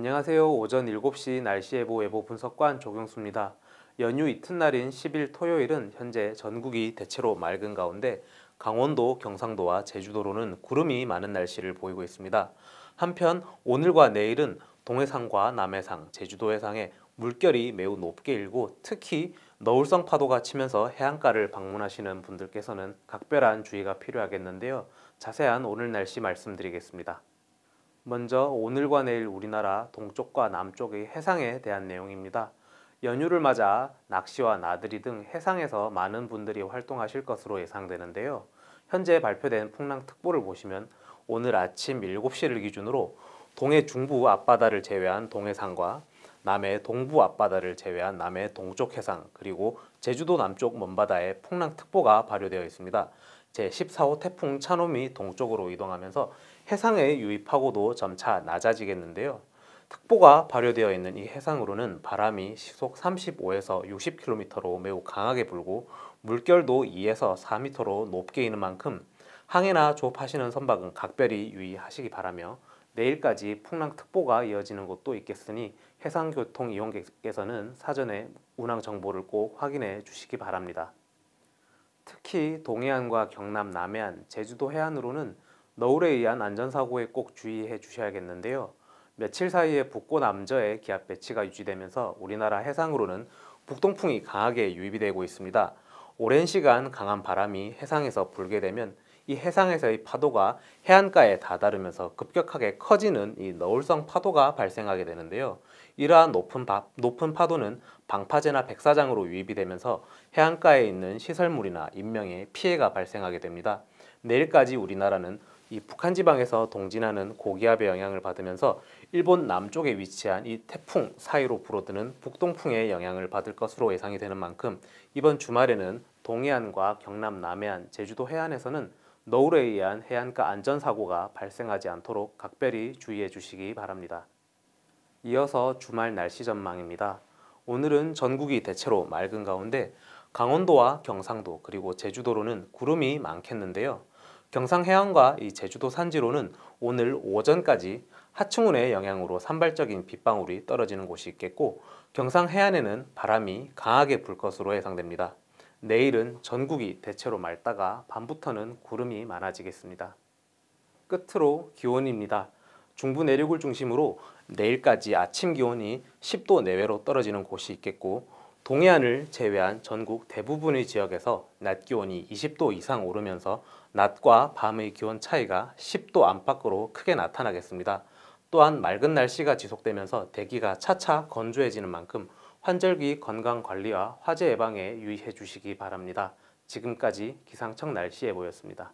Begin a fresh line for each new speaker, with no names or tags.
안녕하세요. 오전 7시 날씨 예보 예보 분석관 조경수입니다. 연휴 이튿날인 10일 토요일은 현재 전국이 대체로 맑은 가운데 강원도, 경상도와 제주도로는 구름이 많은 날씨를 보이고 있습니다. 한편 오늘과 내일은 동해상과 남해상, 제주도 해상에 물결이 매우 높게 일고 특히 너울성 파도가 치면서 해안가를 방문하시는 분들께서는 각별한 주의가 필요하겠는데요. 자세한 오늘 날씨 말씀드리겠습니다. 먼저 오늘과 내일 우리나라 동쪽과 남쪽의 해상에 대한 내용입니다. 연휴를 맞아 낚시와 나들이 등 해상에서 많은 분들이 활동하실 것으로 예상되는데요. 현재 발표된 풍랑특보를 보시면 오늘 아침 7시를 기준으로 동해 중부 앞바다를 제외한 동해상과 남해 동부 앞바다를 제외한 남해 동쪽 해상 그리고 제주도 남쪽 먼바다에 풍랑특보가 발효되어 있습니다. 제14호 태풍 차놈이 동쪽으로 이동하면서 해상에 유입하고도 점차 낮아지겠는데요. 특보가 발효되어 있는 이 해상으로는 바람이 시속 35에서 60km로 매우 강하게 불고 물결도 2에서 4m로 높게 있는 만큼 항해나 조업하시는 선박은 각별히 유의하시기 바라며 내일까지 풍랑특보가 이어지는 곳도 있겠으니 해상교통 이용객께서는 사전에 운항 정보를 꼭 확인해 주시기 바랍니다. 특히 동해안과 경남 남해안, 제주도 해안으로는 너울에 의한 안전사고에 꼭 주의해 주셔야겠는데요. 며칠 사이에 북고 남저의 기압 배치가 유지되면서 우리나라 해상으로는 북동풍이 강하게 유입이 되고 있습니다. 오랜 시간 강한 바람이 해상에서 불게 되면 이 해상에서의 파도가 해안가에 다다르면서 급격하게 커지는 이 너울성 파도가 발생하게 되는데요. 이러한 높은, 바, 높은 파도는 방파제나 백사장으로 유입이 되면서 해안가에 있는 시설물이나 인명에 피해가 발생하게 됩니다. 내일까지 우리나라는 이 북한 지방에서 동진하는 고기압의 영향을 받으면서 일본 남쪽에 위치한 이 태풍 사이로 불어드는 북동풍의 영향을 받을 것으로 예상이 되는 만큼 이번 주말에는 동해안과 경남 남해안, 제주도 해안에서는 너울에 의한 해안가 안전사고가 발생하지 않도록 각별히 주의해 주시기 바랍니다. 이어서 주말 날씨 전망입니다. 오늘은 전국이 대체로 맑은 가운데 강원도와 경상도 그리고 제주도로는 구름이 많겠는데요. 경상 해안과 제주도 산지로는 오늘 오전까지 하층운의 영향으로 산발적인 빗방울이 떨어지는 곳이 있겠고 경상 해안에는 바람이 강하게 불 것으로 예상됩니다. 내일은 전국이 대체로 맑다가 밤부터는 구름이 많아지겠습니다. 끝으로 기온입니다. 중부 내륙을 중심으로 내일까지 아침 기온이 10도 내외로 떨어지는 곳이 있겠고 동해안을 제외한 전국 대부분의 지역에서 낮 기온이 20도 이상 오르면서 낮과 밤의 기온 차이가 10도 안팎으로 크게 나타나겠습니다. 또한 맑은 날씨가 지속되면서 대기가 차차 건조해지는 만큼 환절기 건강관리와 화재 예방에 유의해 주시기 바랍니다. 지금까지 기상청 날씨 예보였습니다.